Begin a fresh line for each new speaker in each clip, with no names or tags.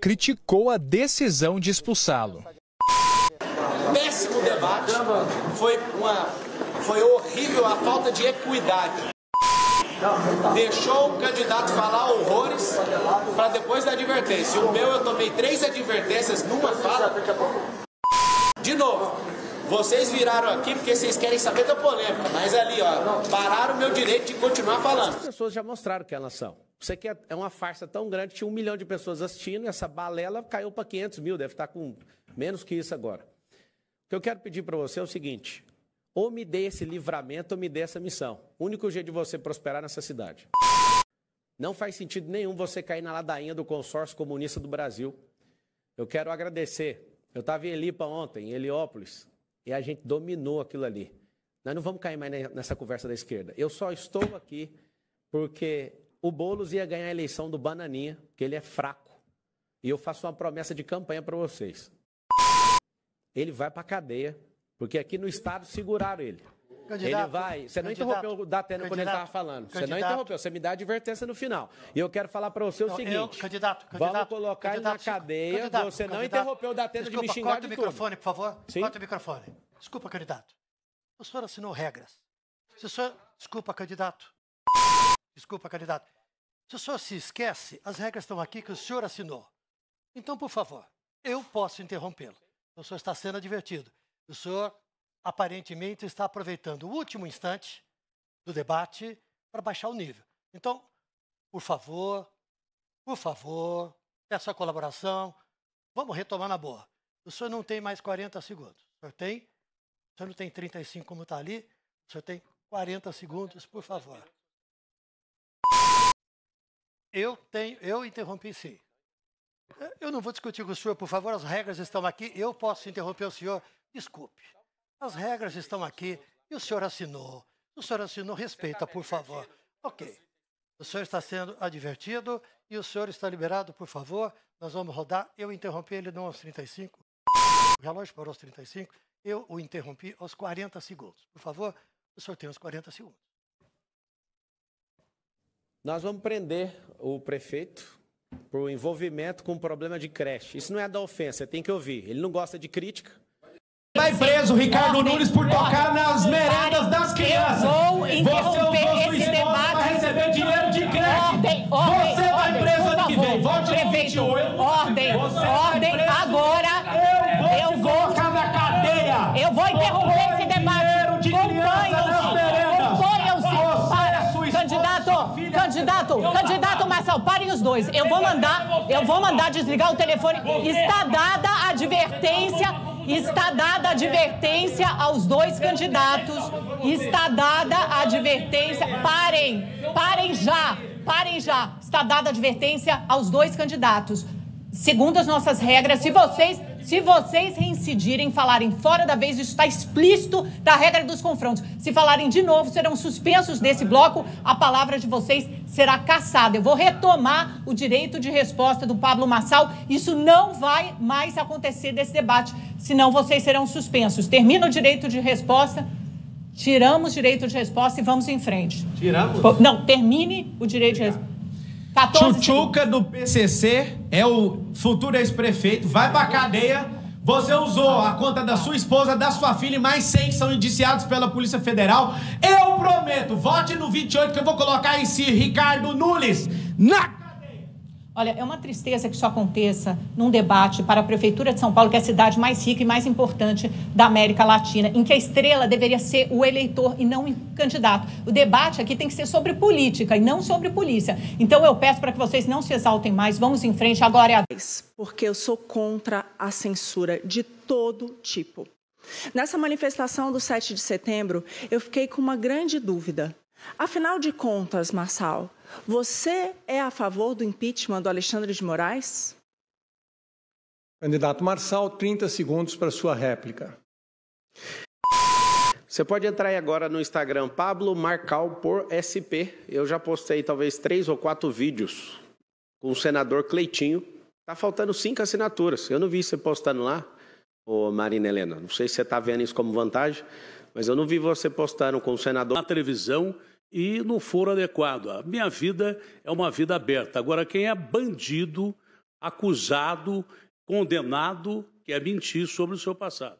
criticou a decisão de expulsá-lo.
Péssimo debate, foi, uma, foi horrível a falta de equidade. Deixou o candidato falar horrores para depois da advertência. O meu eu tomei três advertências numa fala. De novo, vocês viraram aqui porque vocês querem saber da polêmica, mas ali, ó, pararam o meu direito de continuar falando. As pessoas já mostraram que elas são. Você quer, é uma farsa tão grande, tinha um milhão de pessoas assistindo, essa balela caiu para 500 mil, deve estar tá com menos que isso agora. O que eu quero pedir para você é o seguinte: ou me dê esse livramento, ou me dê essa missão. O único jeito de você prosperar nessa cidade. Não faz sentido nenhum você cair na ladainha do consórcio comunista do Brasil. Eu quero agradecer. Eu estava em Elipa ontem, em Heliópolis, e a gente dominou aquilo ali. Nós não vamos cair mais nessa conversa da esquerda. Eu só estou aqui porque o Boulos ia ganhar a eleição do Bananinha, porque ele é fraco. E eu faço uma promessa de campanha para vocês. Ele vai para cadeia, porque aqui no Estado seguraram ele. Candidato, ele vai. Você não interrompeu o Datena quando ele estava falando. Você não interrompeu. Você me dá a advertência no final. E eu quero falar para você o não, seguinte: eu, candidato, candidato, vamos colocar ele na cadeia. você não interrompeu o Datena Desculpa, de me xingar corta de o microfone,
por favor. Sim? Corta o microfone. Desculpa, candidato. O senhor assinou regras. Se o senhor. Desculpa, candidato. Desculpa, candidato. Se o senhor se esquece, as regras estão aqui que o senhor assinou. Então, por favor, eu posso interrompê-lo. O senhor está sendo advertido. O senhor, aparentemente, está aproveitando o último instante do debate para baixar o nível. Então, por favor, por favor, peço a colaboração. Vamos retomar na boa. O senhor não tem mais 40 segundos. O senhor tem? O senhor não tem 35 como está ali? O senhor tem 40 segundos, por favor. Eu tenho, eu interrompi sim. Eu não vou discutir com o senhor, por favor, as regras estão aqui. Eu posso interromper o senhor. Desculpe. As regras estão aqui e o senhor assinou. O senhor assinou, respeita, por favor. Ok. O senhor está sendo advertido e o senhor está liberado, por favor. Nós vamos rodar. Eu interrompi ele não aos 35. O relógio parou aos 35. Eu o interrompi aos 40 segundos. Por favor, o senhor tem os 40 segundos.
Nós vamos prender o prefeito por envolvimento com problema de creche. Isso não é da ofensa, tem que ouvir. Ele não gosta de crítica.
Vai preso Ricardo Nunes por tocar nas merendas das crianças. vou é interromper esse
dois. Eu vou mandar, eu vou mandar desligar o telefone. Está dada a advertência, está dada a advertência aos dois candidatos. Está dada a advertência. Parem, parem já, parem já. Está dada a advertência aos dois candidatos. Segundo as nossas regras, se vocês se vocês reincidirem, falarem fora da vez, isso está explícito da regra dos confrontos. Se falarem de novo, serão suspensos desse bloco, a palavra de vocês será caçada. Eu vou retomar o direito de resposta do Pablo Massal. Isso não vai mais acontecer desse debate, senão vocês serão suspensos. Termina o direito de resposta. Tiramos direito de resposta e vamos em frente. Tiramos? Não, termine o direito de resposta. 14 Chuchuca
segundos. do PCC é o futuro ex-prefeito, vai pra cadeia. Você usou a conta da sua esposa, da sua filha e mais 100 que são indiciados pela Polícia Federal. Eu prometo, vote no 28 que eu vou colocar esse Ricardo Nunes na
Olha, é uma tristeza que isso aconteça num debate para a Prefeitura de São Paulo, que é a cidade mais rica e mais importante da América Latina, em que a estrela deveria ser o eleitor e não o candidato. O debate aqui tem que ser sobre política e não sobre polícia. Então eu peço para que vocês não se exaltem mais, vamos em frente, agora é a vez.
Porque eu sou contra a censura de todo tipo. Nessa manifestação do 7 de setembro, eu fiquei com uma grande dúvida. Afinal de contas, Marçal, você é a favor do impeachment do Alexandre de Moraes?
Candidato Marçal, 30 segundos para sua réplica.
Você pode entrar aí agora no Instagram Pablo Marcal por SP. Eu já postei talvez três ou quatro vídeos com o senador Cleitinho. Tá faltando cinco assinaturas. Eu não vi você postando lá ô Marina Helena. Não sei se você está vendo isso como
vantagem, mas eu não vi você postando com o senador. Na televisão e no foro adequado. A minha vida é uma vida aberta. Agora, quem é bandido, acusado, condenado, quer mentir sobre o seu passado.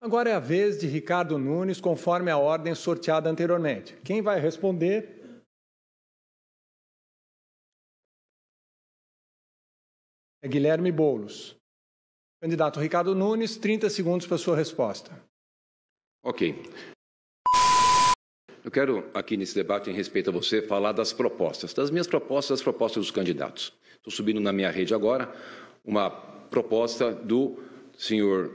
Agora é a vez de Ricardo Nunes, conforme a ordem sorteada anteriormente. Quem vai responder é Guilherme Boulos. Candidato Ricardo Nunes, 30 segundos para sua resposta.
Ok. Eu quero, aqui nesse debate, em respeito a você, falar das propostas, das minhas propostas, das propostas dos candidatos. Estou subindo na minha rede agora uma proposta do senhor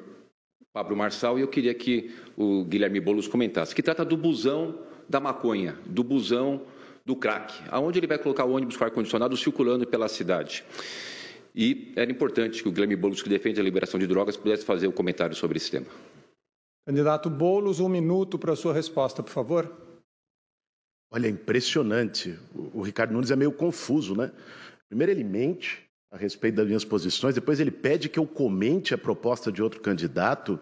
Pablo Marçal e eu queria que o Guilherme Boulos comentasse, que trata do busão da maconha, do busão do crack, aonde ele vai colocar o ônibus com ar-condicionado circulando pela cidade. E era importante que o Guilherme Boulos, que defende a liberação de drogas, pudesse fazer um comentário sobre esse tema.
Candidato Boulos, um minuto para a sua resposta, por favor. Olha, é impressionante.
O Ricardo Nunes é meio confuso, né? Primeiro ele mente a respeito das minhas posições, depois ele pede que eu comente a proposta de outro candidato.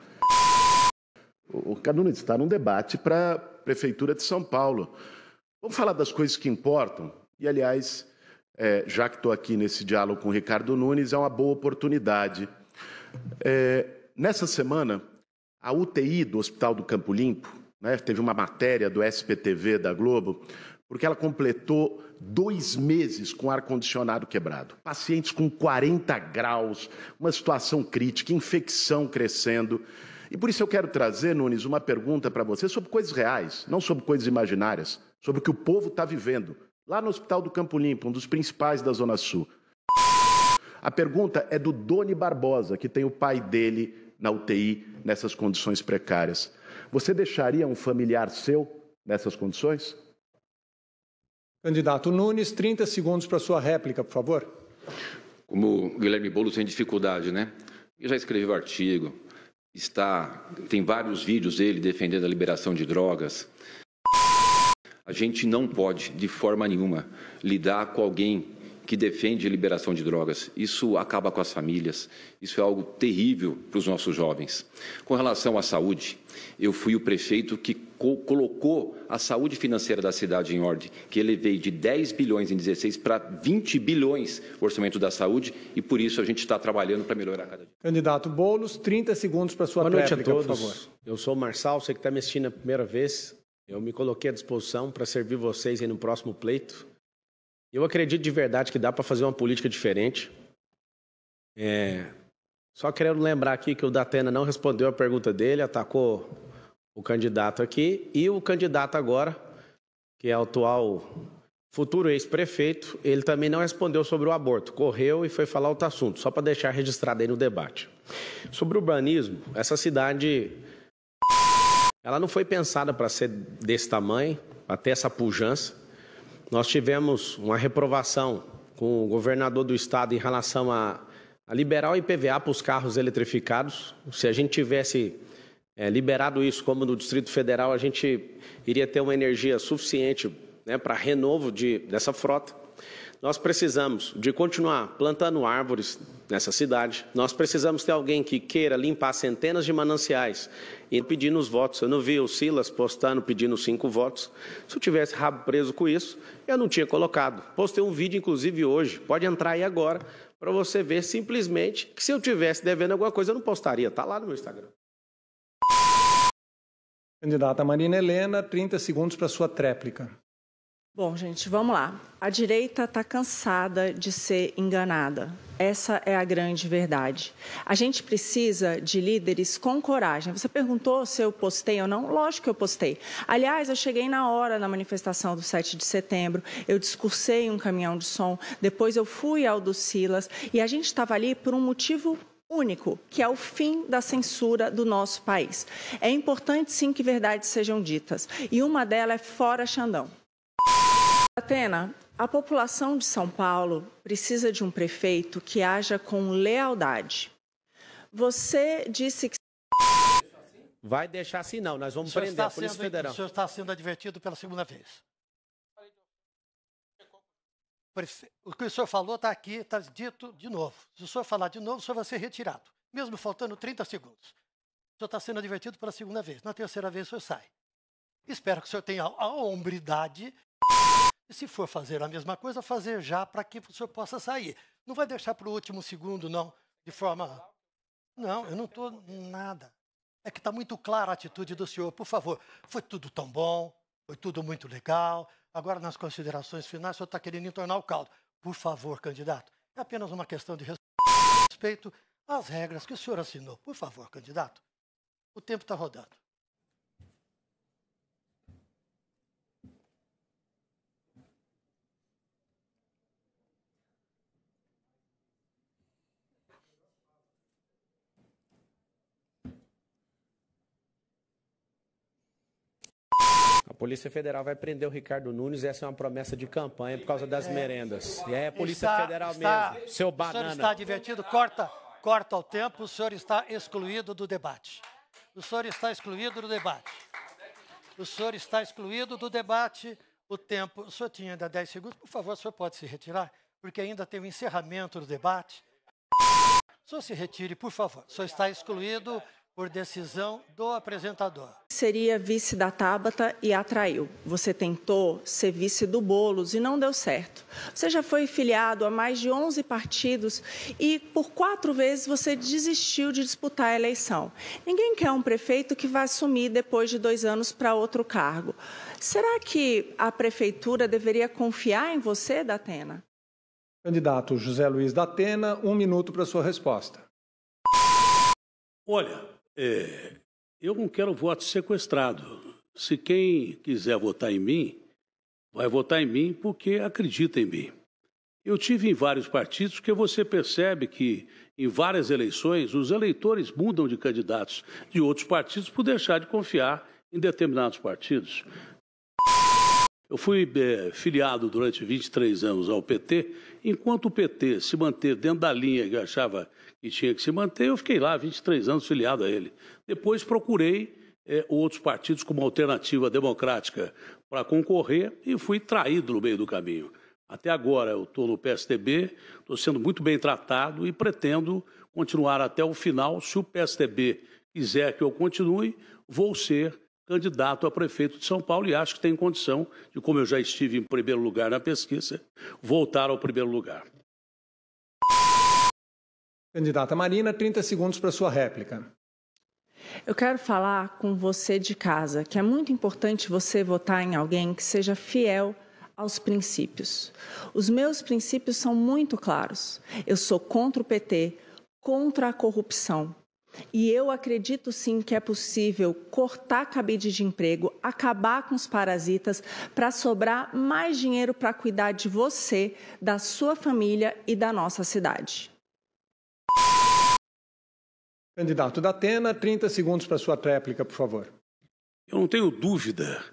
O Ricardo Nunes está num debate para a Prefeitura de São Paulo. Vamos falar das coisas que importam? E, aliás, é, já que estou aqui nesse diálogo com o Ricardo Nunes, é uma boa oportunidade. É, nessa semana, a UTI do Hospital do Campo Limpo né, teve uma matéria do SPTV da Globo, porque ela completou dois meses com ar-condicionado quebrado. Pacientes com 40 graus, uma situação crítica, infecção crescendo. E por isso eu quero trazer, Nunes, uma pergunta para você sobre coisas reais, não sobre coisas imaginárias, sobre o que o povo está vivendo, lá no Hospital do Campo Limpo, um dos principais da Zona Sul. A pergunta é do Doni Barbosa, que tem o pai dele na UTI nessas condições precárias. Você deixaria um familiar seu nessas condições?
Candidato Nunes, 30 segundos para sua réplica, por favor.
Como o Guilherme Boulos tem dificuldade, né? Eu já escrevi o um artigo, está, tem vários vídeos dele defendendo a liberação de drogas. A gente não pode, de forma nenhuma, lidar com alguém que defende a liberação de drogas. Isso acaba com as famílias, isso é algo terrível para os nossos jovens. Com relação à saúde, eu fui o prefeito que co colocou a saúde financeira da cidade em ordem, que elevei de 10 bilhões em 16 para 20 bilhões o orçamento da saúde e por isso a gente está trabalhando para melhorar cada dia.
Candidato Boulos, 30 segundos para sua Boa réplica, por favor. Eu sou
o Marçal, você que está me assistindo a primeira vez. Eu me coloquei à disposição para servir vocês aí no próximo pleito. Eu acredito de verdade que dá para fazer uma política diferente. É... Só querendo lembrar aqui que o Datena não respondeu a pergunta dele, atacou o candidato aqui e o candidato agora, que é o atual futuro ex-prefeito, ele também não respondeu sobre o aborto, correu e foi falar outro assunto, só para deixar registrado aí no debate. Sobre o urbanismo, essa cidade ela não foi pensada para ser desse tamanho, até essa pujança. Nós tivemos uma reprovação com o governador do estado em relação a, a liberar o IPVA para os carros eletrificados. Se a gente tivesse é, liberado isso, como no Distrito Federal, a gente iria ter uma energia suficiente né, para renovo de, dessa frota. Nós precisamos de continuar plantando árvores nessa cidade. Nós precisamos ter alguém que queira limpar centenas de mananciais e pedindo os votos. Eu não vi o Silas postando pedindo cinco votos. Se eu tivesse rabo preso com isso, eu não tinha colocado. Postei um vídeo, inclusive, hoje. Pode entrar aí agora para você ver simplesmente que se eu tivesse devendo alguma coisa, eu não postaria. Está lá no meu Instagram.
Candidata Marina Helena, 30 segundos para sua tréplica.
Bom, gente, vamos lá. A direita está cansada de ser enganada. Essa é a grande verdade. A gente precisa de líderes com coragem. Você perguntou se eu postei ou não? Lógico que eu postei. Aliás, eu cheguei na hora na manifestação do 7 de setembro, eu discursei um caminhão de som, depois eu fui ao do Silas e a gente estava ali por um motivo único, que é o fim da censura do nosso país. É importante sim que verdades sejam ditas, e uma delas é fora Xandão. Pena, a população de São Paulo precisa de um prefeito que haja com lealdade. Você disse que.
Vai deixar assim, não. Nós vamos prender a Polícia sendo, Federal. O senhor está sendo advertido pela segunda vez. O que o senhor falou está aqui, está dito de novo. Se o senhor falar de novo, o senhor vai ser retirado, mesmo faltando 30 segundos. O senhor está sendo advertido pela segunda vez. Na terceira vez, o senhor sai. Espero que o senhor tenha a hombridade e se for fazer a mesma coisa, fazer já para que o senhor possa sair. Não vai deixar para o último segundo, não, de forma. Não, eu não estou nada. É que está muito clara a atitude do senhor. Por favor, foi tudo tão bom, foi tudo muito legal. Agora, nas considerações finais, o senhor está querendo entornar o caldo. Por favor, candidato, é apenas uma questão de respeito às regras que o senhor assinou. Por favor, candidato. O tempo está rodando.
Polícia Federal vai prender o Ricardo Nunes, essa é uma promessa de campanha por causa das é. merendas. E é a Polícia está, Federal está, mesmo. Seu banana. O senhor está
divertido? Corta, corta o tempo, o senhor está excluído do debate. O senhor está excluído do debate. O senhor está excluído do debate. O tempo, o senhor tinha ainda 10 segundos, por favor, o senhor pode se retirar, porque ainda tem o encerramento do debate. O senhor se retire, por favor. O senhor está excluído por decisão do apresentador.
Seria vice da Tabata e atraiu. Você tentou ser vice do Bolos e não deu certo. Você já foi filiado a mais de 11 partidos e por quatro vezes você desistiu de disputar a eleição. Ninguém quer um prefeito que vá assumir depois de dois anos para outro cargo. Será que a prefeitura deveria confiar em você, Datena?
Candidato José Luiz Datena, um minuto para sua resposta. Olha, é, eu não quero
voto sequestrado. Se quem quiser votar em mim, vai votar em mim porque acredita em mim. Eu tive em vários partidos que você percebe que em várias eleições os eleitores mudam de candidatos de outros partidos por deixar de confiar em determinados partidos. Eu fui é, filiado durante 23 anos ao PT. Enquanto o PT se manter dentro da linha que eu achava que tinha que se manter, eu fiquei lá 23 anos filiado a ele. Depois procurei é, outros partidos como alternativa democrática para concorrer e fui traído no meio do caminho. Até agora eu estou no PSDB, estou sendo muito bem tratado e pretendo continuar até o final. Se o PSDB quiser que eu continue, vou ser candidato a prefeito de São Paulo e acho que tem condição de, como eu já estive em primeiro lugar na pesquisa, voltar ao primeiro lugar.
Candidata Marina, 30 segundos para sua réplica.
Eu quero falar com você de casa que é muito importante você votar em alguém que seja fiel aos princípios. Os meus princípios são muito claros. Eu sou contra o PT, contra a corrupção, e eu acredito sim que é possível cortar a cabide de emprego, acabar com os parasitas, para sobrar mais dinheiro para cuidar de você, da sua família e da nossa cidade.
Candidato da Atena, 30 segundos para sua réplica, por favor.
Eu não tenho dúvida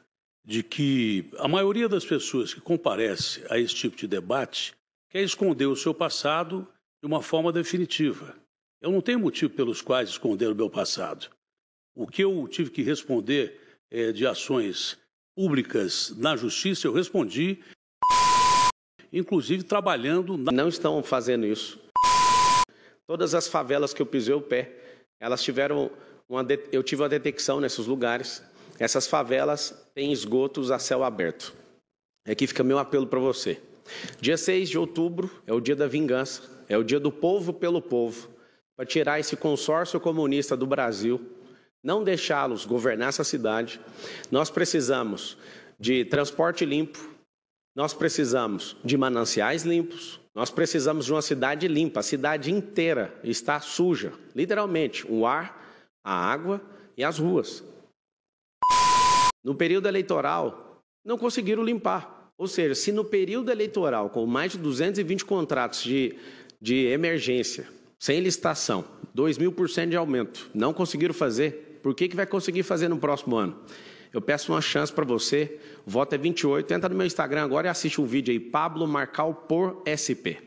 de que a maioria das pessoas que comparece a esse tipo de debate quer esconder o seu passado de uma forma definitiva. Eu não tenho motivo pelos quais esconder o meu passado. O que eu tive que responder é, de ações públicas na justiça, eu respondi, inclusive trabalhando. Na... Não estão fazendo isso.
Todas as favelas que eu pisei o pé, elas tiveram uma de... eu tive uma detecção nesses lugares. Essas favelas têm esgotos a céu aberto. Aqui é fica meu apelo para você. Dia 6 de outubro é o dia da vingança, é o dia do povo pelo povo para tirar esse consórcio comunista do Brasil, não deixá-los governar essa cidade. Nós precisamos de transporte limpo, nós precisamos de mananciais limpos, nós precisamos de uma cidade limpa. A cidade inteira está suja, literalmente, o ar, a água e as ruas. No período eleitoral, não conseguiram limpar. Ou seja, se no período eleitoral, com mais de 220 contratos de, de emergência, sem licitação, 2 mil por cento de aumento, não conseguiram fazer, por que, que vai conseguir fazer no próximo ano? Eu peço uma chance para você, o voto é 28, entra no meu Instagram agora e assiste
um vídeo aí, Pablo Marcal por SP.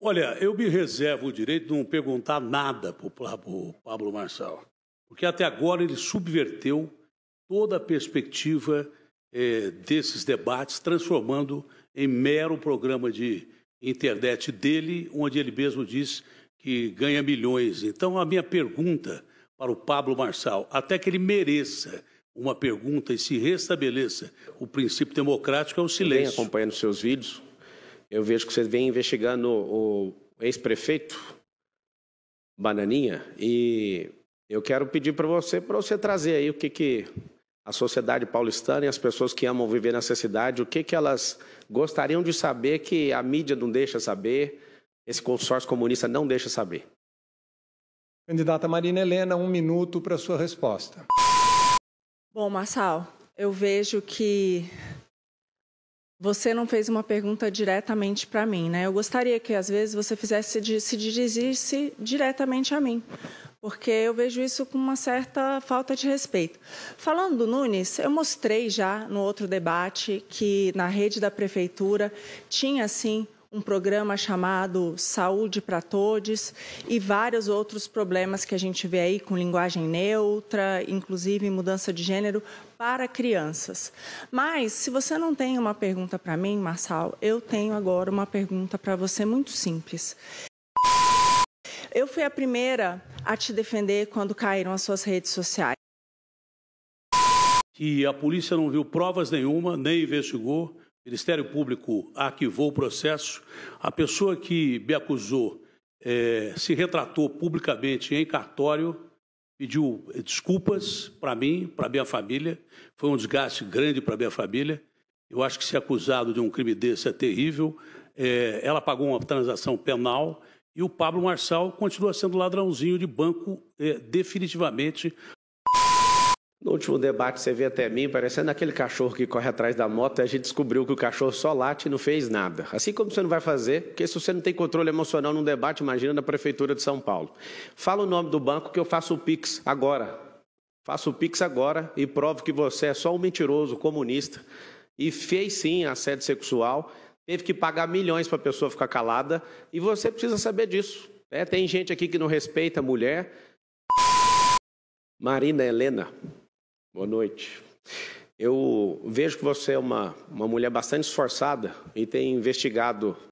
Olha, eu me reservo o direito de não perguntar nada para o Pablo Marçal, porque até agora ele subverteu toda a perspectiva eh, desses debates, transformando em mero programa de internet dele, onde ele mesmo diz que ganha milhões. Então, a minha pergunta para o Pablo Marçal, até que ele mereça uma pergunta e se restabeleça o princípio democrático, é o silêncio. Eu venho acompanhando seus vídeos, eu vejo que você vem investigando o
ex-prefeito Bananinha e eu quero pedir para você, para você trazer aí o que, que a sociedade paulistana e as pessoas que amam viver nessa cidade, o que, que elas gostariam de saber que a mídia não deixa saber, esse consórcio
comunista não deixa saber. Candidata Marina Helena, um minuto para sua resposta.
Bom, Marçal, eu vejo que você não fez uma pergunta diretamente para mim, né? Eu gostaria que às vezes você fizesse se dirigisse diretamente a mim, porque eu vejo isso com uma certa falta de respeito. Falando do Nunes, eu mostrei já no outro debate que na rede da prefeitura tinha sim um programa chamado Saúde para Todos e vários outros problemas que a gente vê aí com linguagem neutra, inclusive mudança de gênero para crianças. Mas se você não tem uma pergunta para mim, Marçal, eu tenho agora uma pergunta para você muito simples. Eu fui a primeira a te defender quando caíram as suas redes sociais.
E a polícia não viu provas nenhuma, nem investigou. O Ministério Público arquivou o processo. A pessoa que me acusou é, se retratou publicamente em cartório, pediu é, desculpas para mim, para minha família. Foi um desgaste grande para minha família. Eu acho que ser acusado de um crime desse é terrível. É, ela pagou uma transação penal e o Pablo Marçal continua sendo ladrãozinho de banco é, definitivamente.
No último debate você veio até mim, parecendo aquele cachorro que corre atrás da moto, e a gente descobriu que o cachorro só late e não fez nada. Assim como você não vai fazer, porque se você não tem controle emocional num debate, imagina na Prefeitura de São Paulo. Fala o nome do banco que eu faço o Pix agora. Faço o Pix agora e provo que você é só um mentiroso comunista e fez sim assédio sexual teve que pagar milhões para a pessoa ficar calada, e você precisa saber disso. Né? Tem gente aqui que não respeita a mulher. Marina Helena, boa noite. Eu vejo que você é uma, uma mulher bastante esforçada e tem investigado